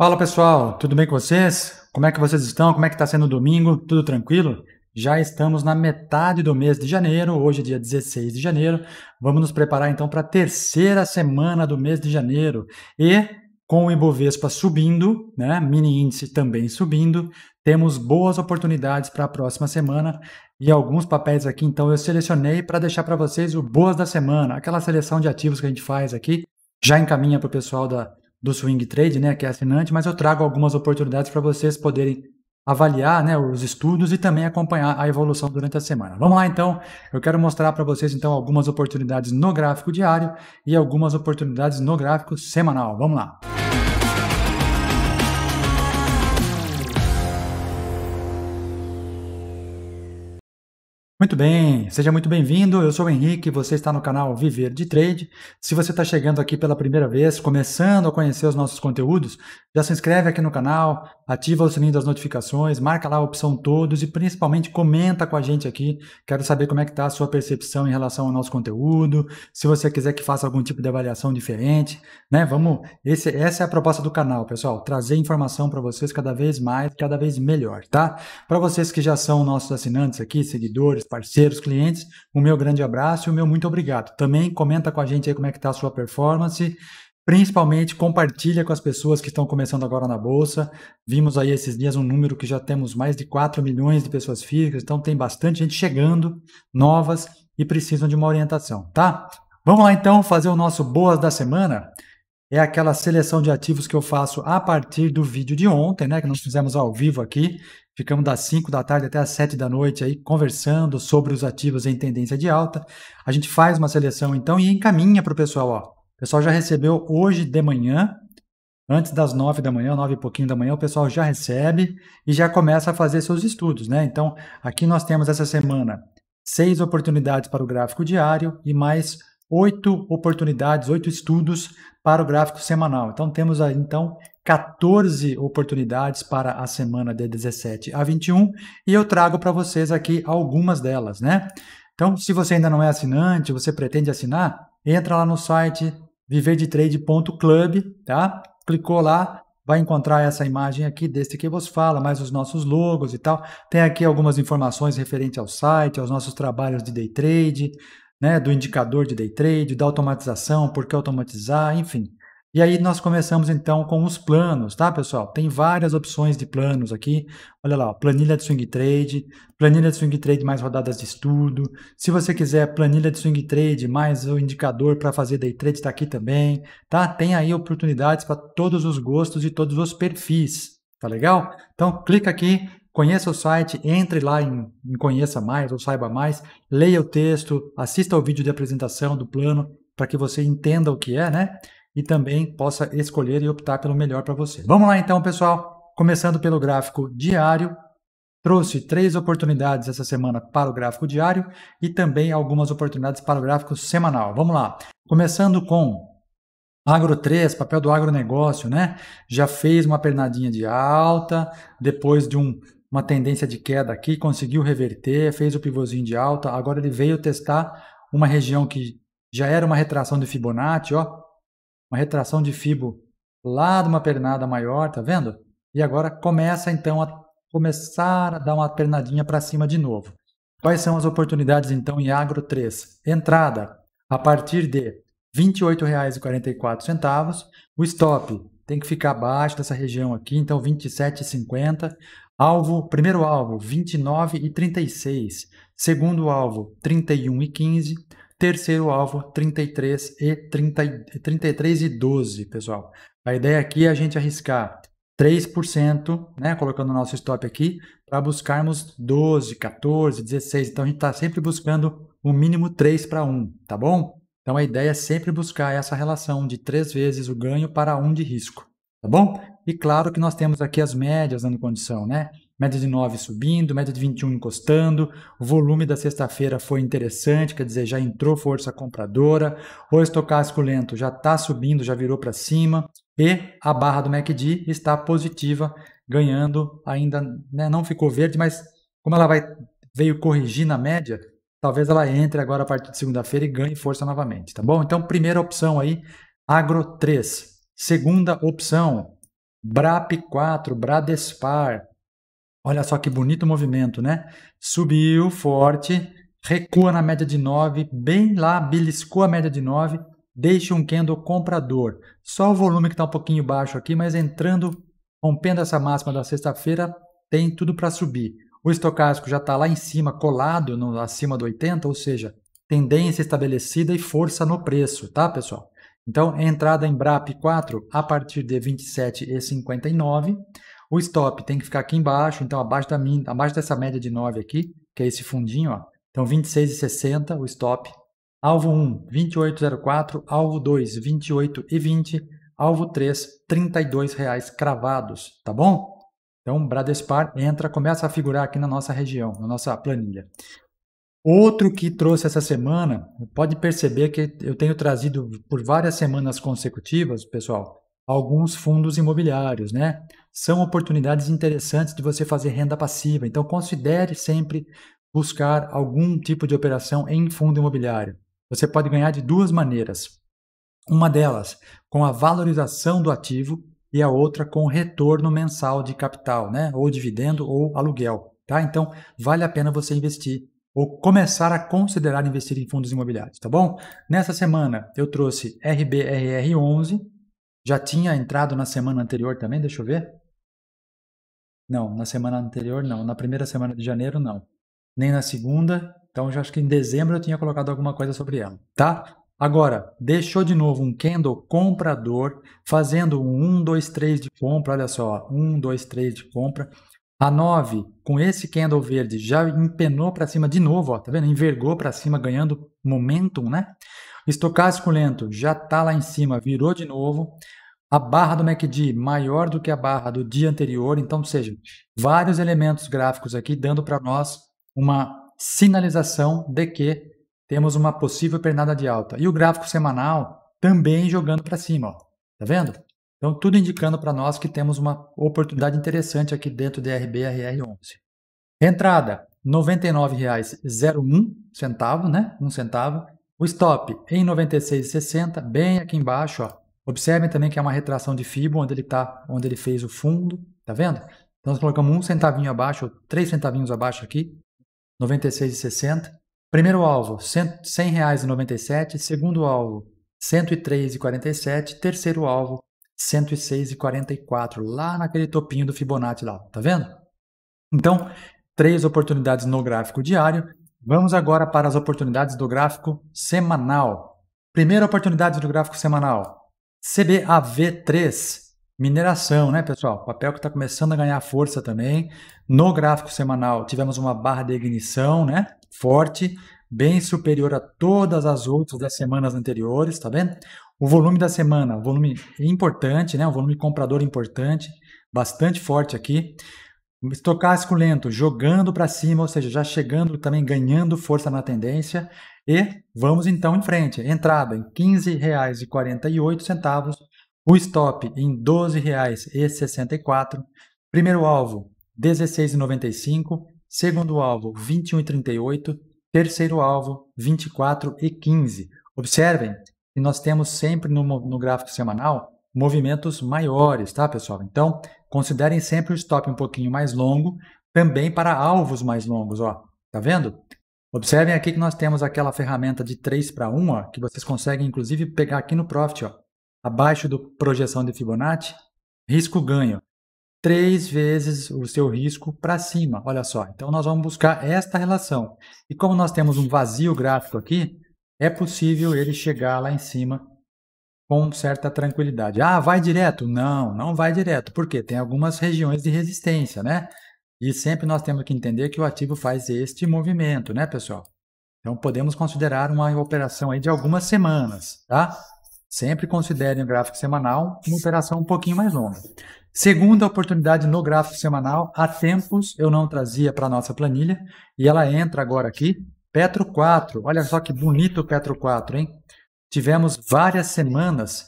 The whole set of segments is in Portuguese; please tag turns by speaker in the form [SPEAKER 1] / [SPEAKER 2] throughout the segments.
[SPEAKER 1] Fala pessoal, tudo bem com vocês? Como é que vocês estão? Como é que está sendo o domingo? Tudo tranquilo? Já estamos na metade do mês de janeiro, hoje é dia 16 de janeiro. Vamos nos preparar então para a terceira semana do mês de janeiro. E com o Ibovespa subindo, né, mini índice também subindo, temos boas oportunidades para a próxima semana e alguns papéis aqui então eu selecionei para deixar para vocês o boas da semana, aquela seleção de ativos que a gente faz aqui. Já encaminha para o pessoal da do swing trade, né, que é assinante, mas eu trago algumas oportunidades para vocês poderem avaliar né, os estudos e também acompanhar a evolução durante a semana. Vamos lá então, eu quero mostrar para vocês então algumas oportunidades no gráfico diário e algumas oportunidades no gráfico semanal. Vamos lá! Muito bem, seja muito bem-vindo. Eu sou o Henrique, você está no canal Viver de Trade. Se você está chegando aqui pela primeira vez, começando a conhecer os nossos conteúdos, já se inscreve aqui no canal, ativa o sininho das notificações, marca lá a opção todos e principalmente comenta com a gente aqui. Quero saber como é que está a sua percepção em relação ao nosso conteúdo, se você quiser que faça algum tipo de avaliação diferente, né? Vamos, esse, essa é a proposta do canal, pessoal, trazer informação para vocês cada vez mais, cada vez melhor, tá? Para vocês que já são nossos assinantes aqui, seguidores, parceiros, clientes, o meu grande abraço e o meu muito obrigado. Também comenta com a gente aí como é que está a sua performance Principalmente compartilha com as pessoas que estão começando agora na bolsa. Vimos aí esses dias um número que já temos mais de 4 milhões de pessoas físicas, então tem bastante gente chegando, novas e precisam de uma orientação, tá? Vamos lá então fazer o nosso boas da semana. É aquela seleção de ativos que eu faço a partir do vídeo de ontem, né, que nós fizemos ao vivo aqui. Ficamos das 5 da tarde até as 7 da noite aí conversando sobre os ativos em tendência de alta. A gente faz uma seleção então e encaminha para o pessoal, ó o pessoal já recebeu hoje de manhã, antes das nove da manhã, nove e pouquinho da manhã, o pessoal já recebe e já começa a fazer seus estudos, né? Então, aqui nós temos essa semana seis oportunidades para o gráfico diário e mais oito oportunidades, oito estudos para o gráfico semanal. Então, temos aí, então, 14 oportunidades para a semana de 17 a 21 e eu trago para vocês aqui algumas delas, né? Então, se você ainda não é assinante, você pretende assinar, entra lá no site viverdetrade.club, tá? Clicou lá, vai encontrar essa imagem aqui desse que vos fala, mais os nossos logos e tal. Tem aqui algumas informações referente ao site, aos nossos trabalhos de day trade, né, do indicador de day trade, da automatização, por que automatizar, enfim. E aí nós começamos então com os planos, tá, pessoal? Tem várias opções de planos aqui. Olha lá, planilha de swing trade, planilha de swing trade mais rodadas de estudo. Se você quiser planilha de swing trade mais o indicador para fazer day trade está aqui também, tá? Tem aí oportunidades para todos os gostos e todos os perfis. Tá legal? Então clica aqui, conheça o site, entre lá em, em conheça mais ou saiba mais, leia o texto, assista ao vídeo de apresentação do plano para que você entenda o que é, né? e também possa escolher e optar pelo melhor para você. Vamos lá então, pessoal. Começando pelo gráfico diário, trouxe três oportunidades essa semana para o gráfico diário e também algumas oportunidades para o gráfico semanal. Vamos lá. Começando com Agro 3, papel do agronegócio, né? Já fez uma pernadinha de alta, depois de um, uma tendência de queda aqui, conseguiu reverter, fez o pivôzinho de alta, agora ele veio testar uma região que já era uma retração de Fibonacci, ó, uma retração de fibo lá de uma pernada maior, tá vendo? E agora começa então a começar a dar uma pernadinha para cima de novo. Quais são as oportunidades então em Agro 3? Entrada a partir de R$ 28,44, o stop tem que ficar abaixo dessa região aqui, então 27,50. Alvo, primeiro alvo, 29,36. Segundo alvo, 31,15 terceiro alvo 33 e 30, 33 e 12, pessoal. A ideia aqui é a gente arriscar 3%, né, colocando o nosso stop aqui, para buscarmos 12, 14, 16. Então a gente está sempre buscando o mínimo 3 para 1, tá bom? Então a ideia é sempre buscar essa relação de 3 vezes o ganho para 1 de risco, tá bom? E claro que nós temos aqui as médias dando condição, né? média de 9 subindo, média de 21 encostando. O volume da sexta-feira foi interessante, quer dizer, já entrou força compradora. O estocástico lento já está subindo, já virou para cima. E a barra do MACD está positiva, ganhando ainda, né, não ficou verde, mas como ela vai, veio corrigir na média, talvez ela entre agora a partir de segunda-feira e ganhe força novamente, tá bom? Então, primeira opção aí, Agro 3. Segunda opção, BRAP 4, Bradespar, Olha só que bonito movimento, né? Subiu forte, recua na média de 9, bem lá, beliscou a média de 9, deixa um candle comprador. Só o volume que está um pouquinho baixo aqui, mas entrando, rompendo essa máxima da sexta-feira, tem tudo para subir. O estocástico já está lá em cima, colado, no, acima do 80, ou seja, tendência estabelecida e força no preço, tá, pessoal? Então, entrada em BRAP 4 a partir de 27,59 o stop tem que ficar aqui embaixo, então abaixo da min, abaixo dessa média de 9 aqui, que é esse fundinho, ó. Então 26,60 o stop. Alvo 1, 28,04, alvo 2, 28,20, alvo 3, 32 reais cravados, tá bom? Então Bradespar entra, começa a figurar aqui na nossa região, na nossa planilha. Outro que trouxe essa semana, pode perceber que eu tenho trazido por várias semanas consecutivas, pessoal, alguns fundos imobiliários, né? são oportunidades interessantes de você fazer renda passiva. Então, considere sempre buscar algum tipo de operação em fundo imobiliário. Você pode ganhar de duas maneiras. Uma delas com a valorização do ativo e a outra com o retorno mensal de capital, né? ou dividendo ou aluguel. Tá? Então, vale a pena você investir ou começar a considerar investir em fundos imobiliários, tá bom? Nessa semana eu trouxe RBRR11, já tinha entrado na semana anterior também, deixa eu ver. Não, na semana anterior não. Na primeira semana de janeiro, não. Nem na segunda. Então, já acho que em dezembro eu tinha colocado alguma coisa sobre ela, tá? Agora, deixou de novo um candle comprador, fazendo um 1, 2, 3 de compra. Olha só, 1, 2, 3 de compra. A 9, com esse candle verde, já empenou para cima de novo, ó, tá vendo? Envergou para cima, ganhando momentum, né? Estocástico lento já tá lá em cima, virou de novo a barra do MACD maior do que a barra do dia anterior. Então, ou seja, vários elementos gráficos aqui dando para nós uma sinalização de que temos uma possível pernada de alta. E o gráfico semanal também jogando para cima, ó. tá vendo? Então, tudo indicando para nós que temos uma oportunidade interessante aqui dentro de RBRR11. Entrada, R$ 99,01, né? Um centavo. O stop em 96,60, bem aqui embaixo, ó. Observem também que é uma retração de FIBO, onde ele, tá, onde ele fez o fundo, tá vendo? Então nós colocamos um centavinho abaixo, ou três centavinhos abaixo aqui, 96,60. Primeiro alvo, R$ 100,97. Segundo alvo, R$ 103,47. Terceiro alvo, R$ 106,44, lá naquele topinho do Fibonacci lá, tá vendo? Então, três oportunidades no gráfico diário. Vamos agora para as oportunidades do gráfico semanal. Primeira oportunidade do gráfico semanal, CBAV3, mineração, né, pessoal? Papel que está começando a ganhar força também. No gráfico semanal, tivemos uma barra de ignição, né? Forte, bem superior a todas as outras das semanas anteriores, tá vendo? O volume da semana, volume importante, né? Um volume comprador importante, bastante forte aqui. Estocástico lento, jogando para cima, ou seja, já chegando também ganhando força na tendência. E vamos então em frente. Entrada em R$ 15,48, o stop em R$ 12,64. Primeiro alvo, R$ 16,95. Segundo alvo, R$ 21,38. Terceiro alvo, R$ 24,15. Observem que nós temos sempre no, no gráfico semanal movimentos maiores, tá, pessoal? Então, considerem sempre o stop um pouquinho mais longo, também para alvos mais longos, ó. Tá vendo? Observem aqui que nós temos aquela ferramenta de 3 para 1, ó, que vocês conseguem inclusive pegar aqui no Profit, ó, abaixo do projeção de Fibonacci, risco-ganho. Três vezes o seu risco para cima, olha só. Então, nós vamos buscar esta relação. E como nós temos um vazio gráfico aqui, é possível ele chegar lá em cima com certa tranquilidade. Ah, vai direto? Não, não vai direto, porque tem algumas regiões de resistência, né? E sempre nós temos que entender que o ativo faz este movimento, né, pessoal? Então podemos considerar uma operação aí de algumas semanas, tá? Sempre considerem o gráfico semanal uma operação um pouquinho mais longa. Segunda oportunidade no gráfico semanal, há tempos eu não trazia para nossa planilha e ela entra agora aqui. Petro 4, olha só que bonito Petro 4, hein? Tivemos várias semanas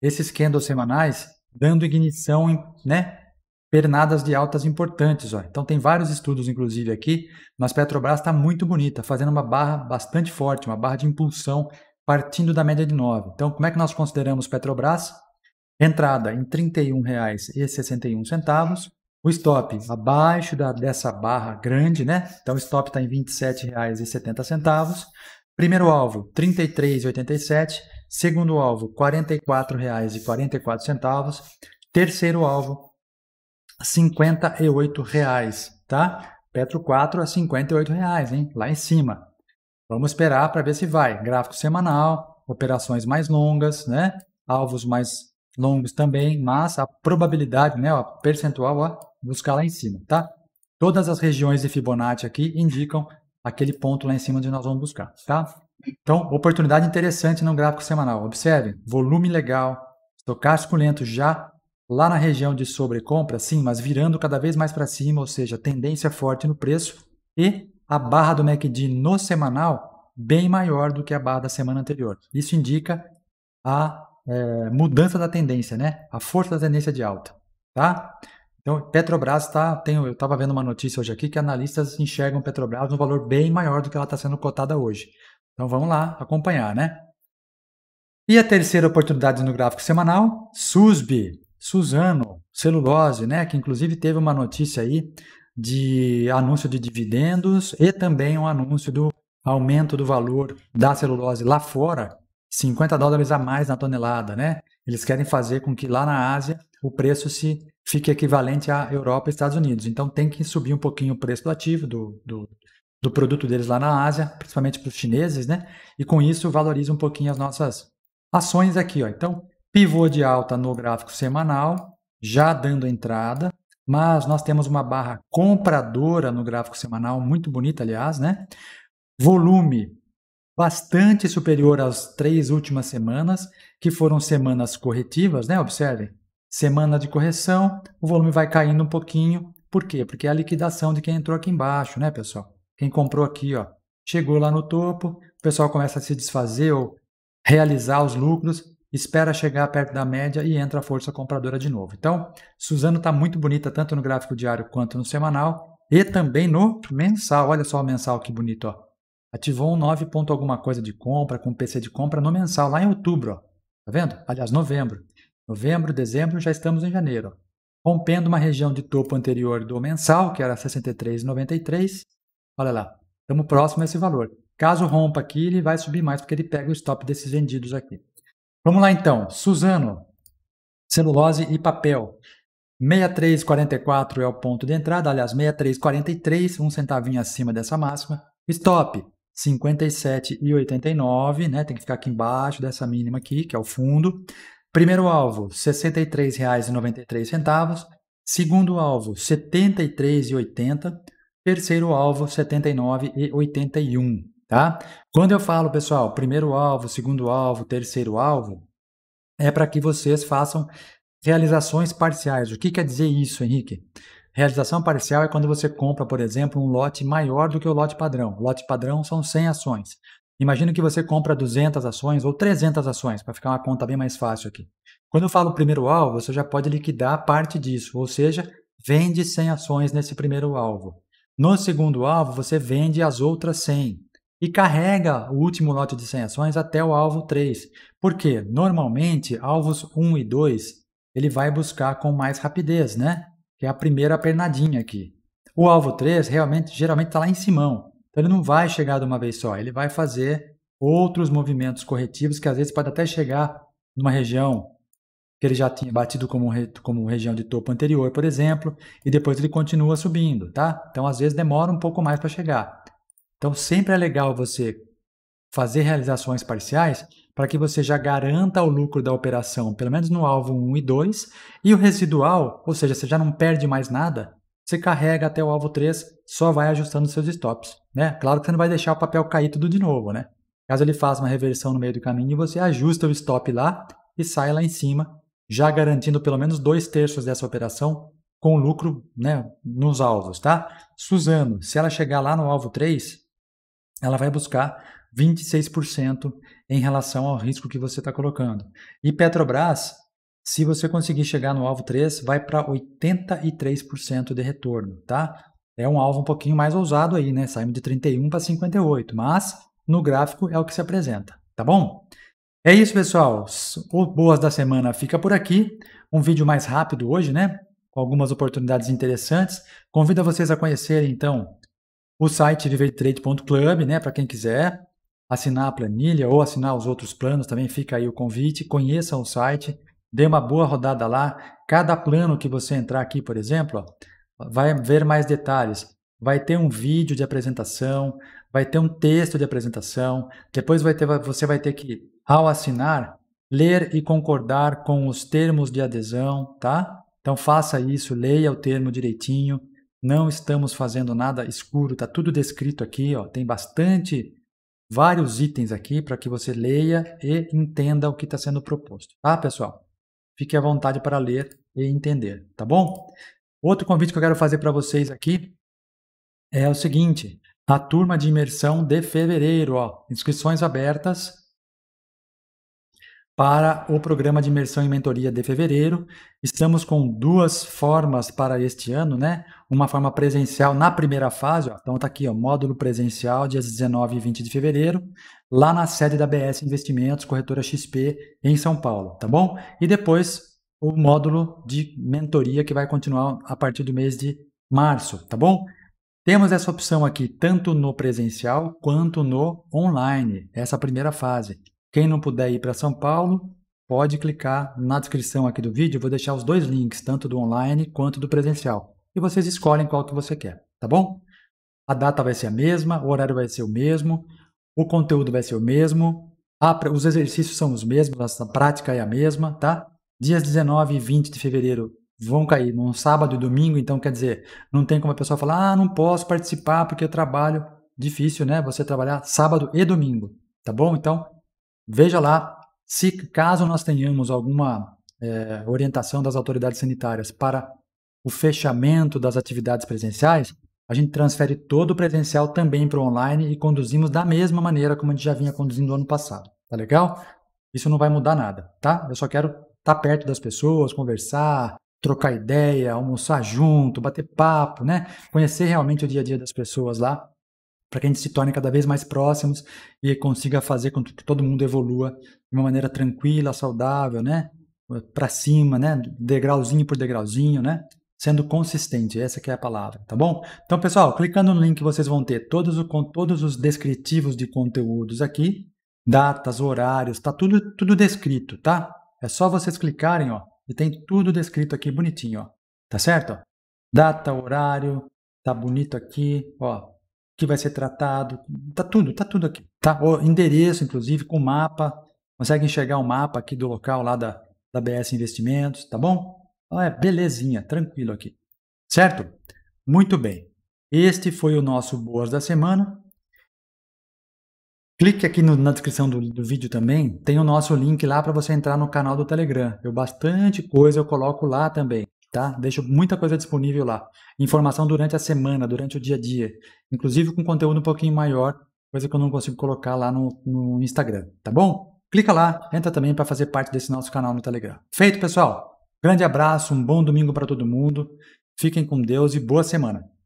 [SPEAKER 1] esses candles semanais dando ignição, né? pernadas de altas importantes. Ó. Então tem vários estudos, inclusive, aqui, mas Petrobras está muito bonita, fazendo uma barra bastante forte, uma barra de impulsão partindo da média de 9. Então, como é que nós consideramos Petrobras? Entrada em R$ 31,61. O stop abaixo da, dessa barra grande, né? Então, o stop está em R$ 27,70. Primeiro alvo, R$ 33,87. Segundo alvo, R$ 44,44. Terceiro alvo, 58 reais, tá? Petro 4 a 58 reais, hein? Lá em cima. Vamos esperar para ver se vai. Gráfico semanal, operações mais longas, né? Alvos mais longos também, mas a probabilidade, né, ó, percentual, ó, buscar lá em cima, tá? Todas as regiões de Fibonacci aqui indicam aquele ponto lá em cima onde nós vamos buscar, tá? Então, oportunidade interessante no gráfico semanal. Observe, volume legal, estocástico lento já lá na região de sobrecompra, sim, mas virando cada vez mais para cima, ou seja, tendência forte no preço e a barra do MACD no semanal bem maior do que a barra da semana anterior. Isso indica a é, mudança da tendência, né? A força da tendência de alta, tá? Então, Petrobras está, eu estava vendo uma notícia hoje aqui que analistas enxergam Petrobras num valor bem maior do que ela está sendo cotada hoje. Então, vamos lá acompanhar, né? E a terceira oportunidade no gráfico semanal, SUSB, Suzano, celulose, né? Que inclusive teve uma notícia aí de anúncio de dividendos e também um anúncio do aumento do valor da celulose lá fora, 50 dólares a mais na tonelada, né? Eles querem fazer com que lá na Ásia o preço se fique equivalente à Europa e Estados Unidos. Então tem que subir um pouquinho o preço do ativo, do, do, do produto deles lá na Ásia, principalmente para os chineses, né? E com isso valoriza um pouquinho as nossas ações aqui, ó. Então, Pivô de alta no gráfico semanal, já dando entrada, mas nós temos uma barra compradora no gráfico semanal, muito bonita, aliás, né? Volume bastante superior às três últimas semanas, que foram semanas corretivas, né? Observem, semana de correção, o volume vai caindo um pouquinho. Por quê? Porque é a liquidação de quem entrou aqui embaixo, né, pessoal? Quem comprou aqui, ó, chegou lá no topo, o pessoal começa a se desfazer ou realizar os lucros espera chegar perto da média e entra a força compradora de novo. Então, Suzano está muito bonita tanto no gráfico diário quanto no semanal e também no mensal. Olha só o mensal que bonito, ó. Ativou um 9 ponto alguma coisa de compra com PC de compra no mensal lá em outubro, Está Tá vendo? Aliás, novembro. Novembro, dezembro, já estamos em janeiro. Rompendo uma região de topo anterior do mensal, que era 63,93. Olha lá, estamos próximo a esse valor. Caso rompa aqui, ele vai subir mais porque ele pega o stop desses vendidos aqui. Vamos lá então, Suzano, celulose e papel. 6344 é o ponto de entrada, aliás, 6343, um centavinho acima dessa máxima. Stop, 57,89, né? Tem que ficar aqui embaixo dessa mínima aqui, que é o fundo. Primeiro alvo, R$ 63,93. Segundo alvo, R$ 73,80. Terceiro alvo, R$ 79,81 tá? Quando eu falo, pessoal, primeiro alvo, segundo alvo, terceiro alvo, é para que vocês façam realizações parciais. O que quer dizer isso, Henrique? Realização parcial é quando você compra, por exemplo, um lote maior do que o lote padrão. O lote padrão são 100 ações. Imagina que você compra 200 ações ou 300 ações, para ficar uma conta bem mais fácil aqui. Quando eu falo primeiro alvo, você já pode liquidar parte disso, ou seja, vende 100 ações nesse primeiro alvo. No segundo alvo, você vende as outras 100 e carrega o último lote de 100 ações até o alvo 3. Porque normalmente alvos 1 e 2 ele vai buscar com mais rapidez, né? Que é a primeira pernadinha aqui. O alvo 3 realmente geralmente está lá em cima. Então ele não vai chegar de uma vez só, ele vai fazer outros movimentos corretivos que às vezes pode até chegar numa região que ele já tinha batido como, como região de topo anterior, por exemplo, e depois ele continua subindo, tá? Então às vezes demora um pouco mais para chegar. Então sempre é legal você fazer realizações parciais para que você já garanta o lucro da operação, pelo menos no alvo 1 e 2, e o residual, ou seja, você já não perde mais nada, você carrega até o alvo 3, só vai ajustando seus stops, né? Claro que você não vai deixar o papel cair tudo de novo, né? Caso ele faça uma reversão no meio do caminho, você ajusta o stop lá e sai lá em cima, já garantindo pelo menos dois terços dessa operação com lucro né, nos alvos, tá? Suzano, se ela chegar lá no alvo 3, ela vai buscar 26% em relação ao risco que você está colocando. E Petrobras, se você conseguir chegar no alvo 3, vai para 83% de retorno, tá? É um alvo um pouquinho mais ousado aí, né? Saímos de 31 para 58, mas no gráfico é o que se apresenta, tá bom? É isso, pessoal. O Boas da Semana fica por aqui. Um vídeo mais rápido hoje, né? Com algumas oportunidades interessantes. Convido vocês a conhecerem, então, o site rivertrade.club, né, para quem quiser assinar a planilha ou assinar os outros planos, também fica aí o convite, conheça o site, dê uma boa rodada lá. Cada plano que você entrar aqui, por exemplo, ó, vai ver mais detalhes. Vai ter um vídeo de apresentação, vai ter um texto de apresentação, depois vai ter, você vai ter que, ao assinar, ler e concordar com os termos de adesão, tá? Então faça isso, leia o termo direitinho, não estamos fazendo nada escuro, está tudo descrito aqui, ó. tem bastante, vários itens aqui para que você leia e entenda o que está sendo proposto. Tá, pessoal? Fique à vontade para ler e entender, tá bom? Outro convite que eu quero fazer para vocês aqui é o seguinte, a turma de imersão de fevereiro, ó, inscrições abertas, para o programa de imersão e mentoria de fevereiro. Estamos com duas formas para este ano, né? Uma forma presencial na primeira fase, ó, então está aqui, ó, módulo presencial, dias 19 e 20 de fevereiro, lá na sede da BS Investimentos, corretora XP, em São Paulo, tá bom? E depois o módulo de mentoria que vai continuar a partir do mês de março, tá bom? Temos essa opção aqui tanto no presencial quanto no online, essa primeira fase. Quem não puder ir para São Paulo, pode clicar na descrição aqui do vídeo, vou deixar os dois links, tanto do online quanto do presencial. E vocês escolhem qual que você quer, tá bom? A data vai ser a mesma, o horário vai ser o mesmo, o conteúdo vai ser o mesmo, a, os exercícios são os mesmos, a prática é a mesma, tá? Dias 19 e 20 de fevereiro vão cair num sábado e domingo, então quer dizer, não tem como a pessoa falar, ah, não posso participar porque eu trabalho. Difícil, né? Você trabalhar sábado e domingo, tá bom? Então, veja lá se caso nós tenhamos alguma é, orientação das autoridades sanitárias para o fechamento das atividades presenciais, a gente transfere todo o presencial também para o online e conduzimos da mesma maneira como a gente já vinha conduzindo ano passado. Tá legal? Isso não vai mudar nada, tá? Eu só quero estar tá perto das pessoas, conversar, trocar ideia, almoçar junto, bater papo, né? Conhecer realmente o dia a dia das pessoas lá para que a gente se torne cada vez mais próximos e consiga fazer com que todo mundo evolua de uma maneira tranquila, saudável, né? Para cima, né? Degrauzinho por degrauzinho, né? Sendo consistente, essa que é a palavra, tá bom? Então, pessoal, clicando no link, vocês vão ter todos, o, todos os descritivos de conteúdos aqui, datas, horários, tá tudo, tudo descrito, tá? É só vocês clicarem, ó, e tem tudo descrito aqui bonitinho, ó. Tá certo? Data, horário, tá bonito aqui, ó que vai ser tratado, tá tudo, tá tudo aqui. Tá? O endereço, inclusive, com mapa, consegue enxergar o mapa aqui do local lá da, da BS Investimentos, tá bom? Então, é belezinha, tranquilo aqui, certo? Muito bem, este foi o nosso Boas da Semana. Clique aqui no, na descrição do, do, vídeo também, tem o nosso link lá para você entrar no canal do Telegram. Eu bastante coisa eu coloco lá também tá? Deixo muita coisa disponível lá. Informação durante a semana, durante o dia a dia, inclusive com conteúdo um pouquinho maior, coisa que eu não consigo colocar lá no, no Instagram, tá bom? Clica lá, entra também para fazer parte desse nosso canal no Telegram. Feito, pessoal? Grande abraço, um bom domingo para todo mundo. Fiquem com Deus e boa semana.